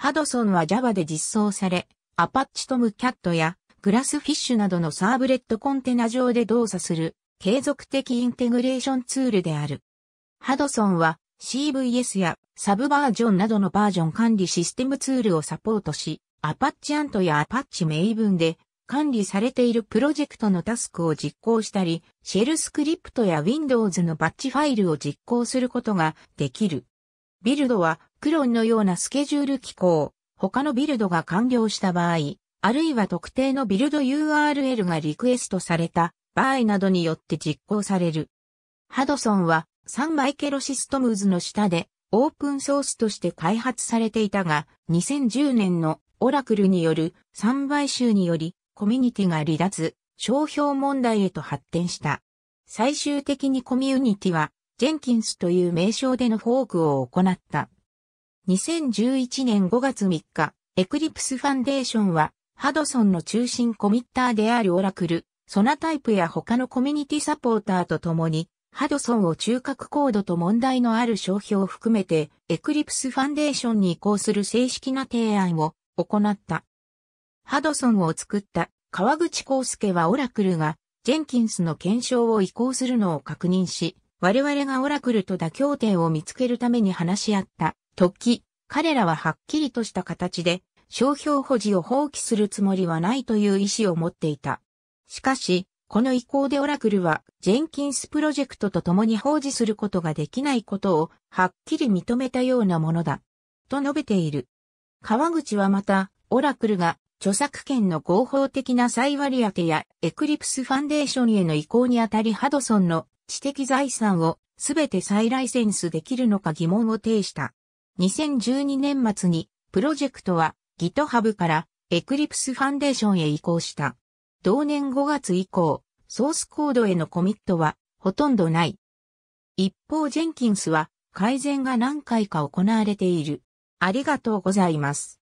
ハドソンは Java で実装され、アパッチトムキャットやグラスフィッシュなどのサーブレットコンテナ上で動作する継続的インテグレーションツールである。ハドソンは CVS やサブバージョンなどのバージョン管理システムツールをサポートし、アパッチアントやアパッチ名分で管理されているプロジェクトのタスクを実行したり、シェルスクリプトや Windows のバッチファイルを実行することができる。ビルドは、クロンのようなスケジュール機構、他のビルドが完了した場合、あるいは特定のビルド URL がリクエストされた場合などによって実行される。ハドソンは、サンマイケロシストムズの下で、オープンソースとして開発されていたが、2010年のオラクルによる3買収により、コミュニティが離脱、商標問題へと発展した。最終的にコミュニティはジェンキンスという名称でのフォークを行った。2011年5月3日、エクリプスファンデーションは、ハドソンの中心コミッターであるオラクル、ソナタイプや他のコミュニティサポーターと共に、ハドソンを中核コードと問題のある商標を含めて、エクリプスファンデーションに移行する正式な提案を行った。ハドソンを作った川口康介はオラクルが、ジェンキンスの検証を移行するのを確認し、我々がオラクルと妥協点を見つけるために話し合った時、彼らははっきりとした形で商標保持を放棄するつもりはないという意思を持っていた。しかし、この意向でオラクルはジェンキンスプロジェクトと共に保持することができないことをはっきり認めたようなものだ。と述べている。川口はまた、オラクルが著作権の合法的な再割当やエクリプスファンデーションへの移行にあたりハドソンの知的財産をすべて再ライセンスできるのか疑問を呈した。2012年末にプロジェクトは GitHub からエクリプスファンデーションへ移行した。同年5月以降、ソースコードへのコミットはほとんどない。一方ジェンキンスは改善が何回か行われている。ありがとうございます。